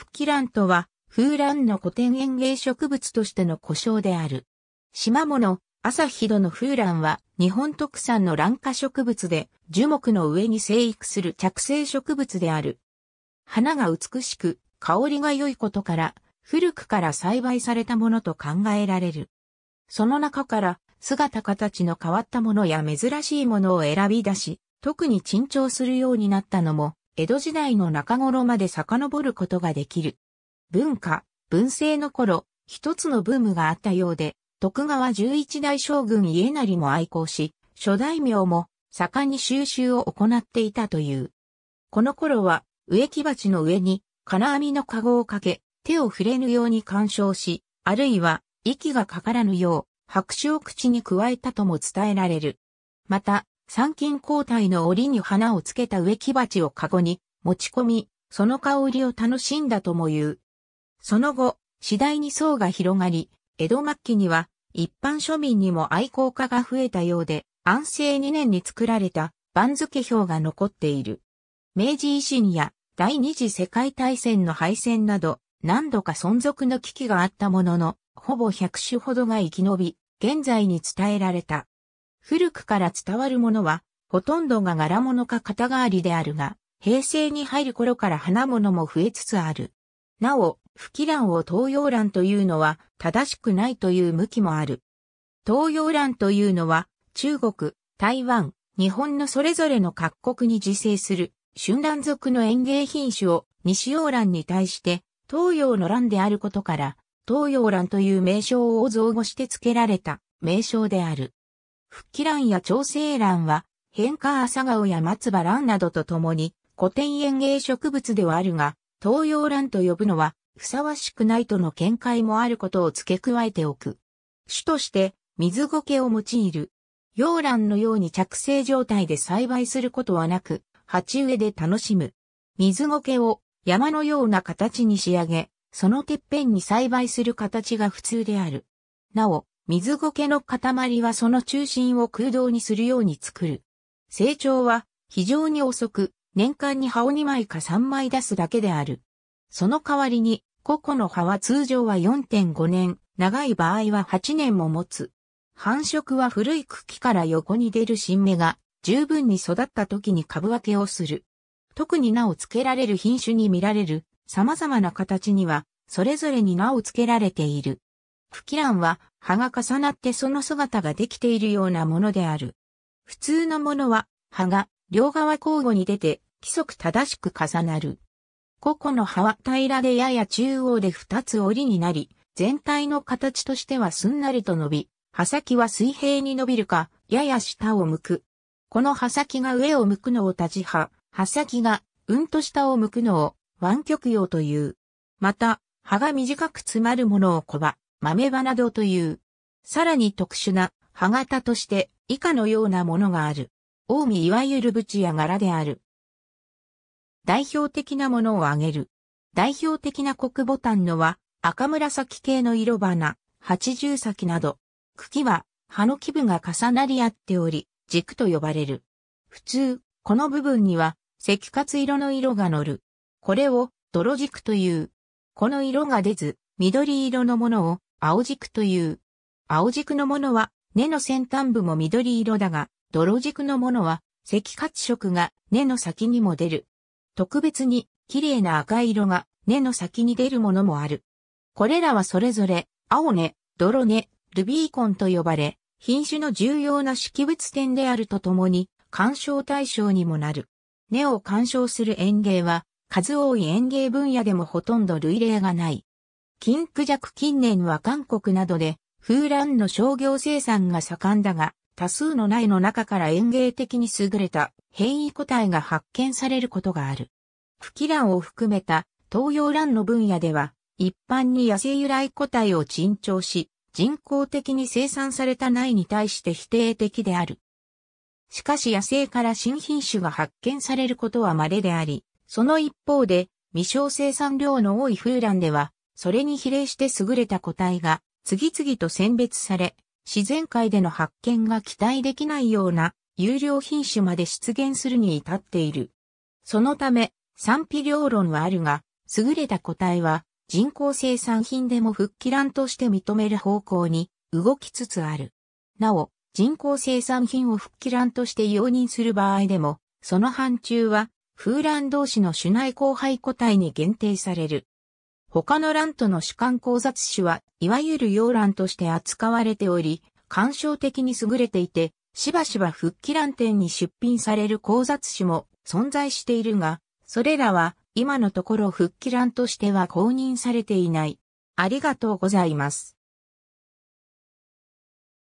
フキランとは、風蘭の古典園芸植物としての故障である。島物、朝日戸の風蘭は、日本特産の蘭花植物で、樹木の上に生育する着生植物である。花が美しく、香りが良いことから、古くから栽培されたものと考えられる。その中から、姿形の変わったものや珍しいものを選び出し、特に珍重するようになったのも、江戸時代の中頃まで遡ることができる。文化、文政の頃、一つのブームがあったようで、徳川十一代将軍家成も愛好し、諸大名も盛んに収集を行っていたという。この頃は植木鉢の上に金網の籠をかけ、手を触れぬように干渉し、あるいは息がかからぬよう、白紙を口に加えたとも伝えられる。また、参勤交代の折に花をつけた植木鉢をカゴに持ち込み、その香りを楽しんだとも言う。その後、次第に層が広がり、江戸末期には一般庶民にも愛好家が増えたようで、安政2年に作られた番付表が残っている。明治維新や第二次世界大戦の敗戦など、何度か存続の危機があったものの、ほぼ100種ほどが生き延び、現在に伝えられた。古くから伝わるものは、ほとんどが柄物か肩代わりであるが、平成に入る頃から花物も増えつつある。なお、吹き蘭を東洋蘭というのは正しくないという向きもある。東洋蘭というのは中国、台湾、日本のそれぞれの各国に自生する春蘭族の園芸品種を西洋蘭に対して東洋の蘭であることから東洋蘭という名称を造語して付けられた名称である。復帰欄や調整欄は、変化朝顔や松葉欄などとともに、古典園芸植物ではあるが、東洋欄と呼ぶのは、ふさわしくないとの見解もあることを付け加えておく。種として、水苔を用いる。洋蘭のように着生状態で栽培することはなく、鉢植えで楽しむ。水苔を山のような形に仕上げ、そのてっぺんに栽培する形が普通である。なお、水苔の塊はその中心を空洞にするように作る。成長は非常に遅く、年間に葉を2枚か3枚出すだけである。その代わりに、個々の葉は通常は4.5年、長い場合は8年も持つ。繁殖は古い茎から横に出る新芽が十分に育った時に株分けをする。特に名を付けられる品種に見られる様々な形には、それぞれに名を付けられている。茎キは葉が重なってその姿ができているようなものである。普通のものは葉が両側交互に出て規則正しく重なる。個々の葉は平らでやや中央で二つ折りになり、全体の形としてはすんなりと伸び、葉先は水平に伸びるか、やや下を向く。この葉先が上を向くのを立ち葉、葉先がうんと下を向くのを湾曲葉という。また、葉が短く詰まるものを小葉、豆花土という。さらに特殊な歯型として以下のようなものがある。近江いわゆるブチや柄である。代表的なものを挙げる。代表的な黒ボタンのは赤紫系の色花、八重咲など。茎は葉の基部が重なり合っており、軸と呼ばれる。普通、この部分には赤活色の色が乗る。これを泥軸という。この色が出ず、緑色のものを青軸という。青軸のものは根の先端部も緑色だが、泥軸のものは赤褐色が根の先にも出る。特別に綺麗な赤色が根の先に出るものもある。これらはそれぞれ青根、泥根、ルビーコンと呼ばれ、品種の重要な識別点であるとともに、鑑賞対象にもなる。根を鑑賞する園芸は、数多い園芸分野でもほとんど類例がない。ンクジャク近年は韓国などで、風蘭の商業生産が盛んだが、多数の苗の中から園芸的に優れた変異個体が発見されることがある。フキランを含めた東洋蘭の分野では、一般に野生由来個体を珍重し、人工的に生産された苗に対して否定的である。しかし野生から新品種が発見されることは稀であり、その一方で、未生生産量の多い風蘭では、それに比例して優れた個体が次々と選別され、自然界での発見が期待できないような優良品種まで出現するに至っている。そのため、賛否両論はあるが、優れた個体は人工生産品でも復帰卵として認める方向に動きつつある。なお、人工生産品を復帰卵として容認する場合でも、その範疇は、風卵同士の種内交配個体に限定される。他の乱との主観考察種は、いわゆる洋乱として扱われており、干渉的に優れていて、しばしば復帰乱点に出品される考察種も存在しているが、それらは今のところ復帰乱としては公認されていない。ありがとうございます。